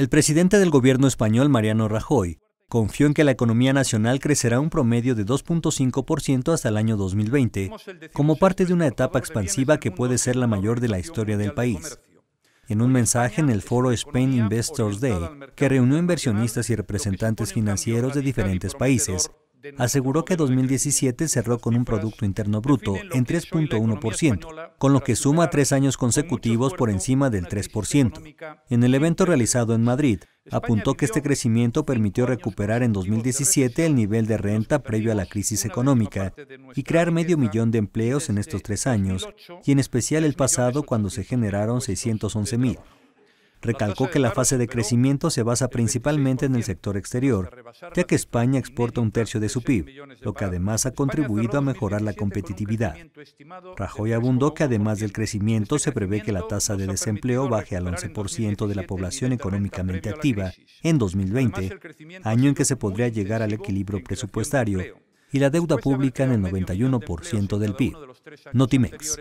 El presidente del gobierno español, Mariano Rajoy, confió en que la economía nacional crecerá un promedio de 2.5% hasta el año 2020, como parte de una etapa expansiva que puede ser la mayor de la historia del país. En un mensaje en el foro Spain Investors Day, que reunió inversionistas y representantes financieros de diferentes países, aseguró que 2017 cerró con un Producto Interno Bruto en 3.1%, con lo que suma tres años consecutivos por encima del 3%. En el evento realizado en Madrid, apuntó que este crecimiento permitió recuperar en 2017 el nivel de renta previo a la crisis económica y crear medio millón de empleos en estos tres años, y en especial el pasado cuando se generaron 611 mil recalcó que la fase de crecimiento se basa principalmente en el sector exterior, ya que España exporta un tercio de su PIB, lo que además ha contribuido a mejorar la competitividad. Rajoy abundó que además del crecimiento este se prevé que la tasa de desempleo baje al 11% de la población económicamente activa en 2020, año en que se podría llegar al equilibrio presupuestario y la deuda pública en el 91% del PIB. Notimex.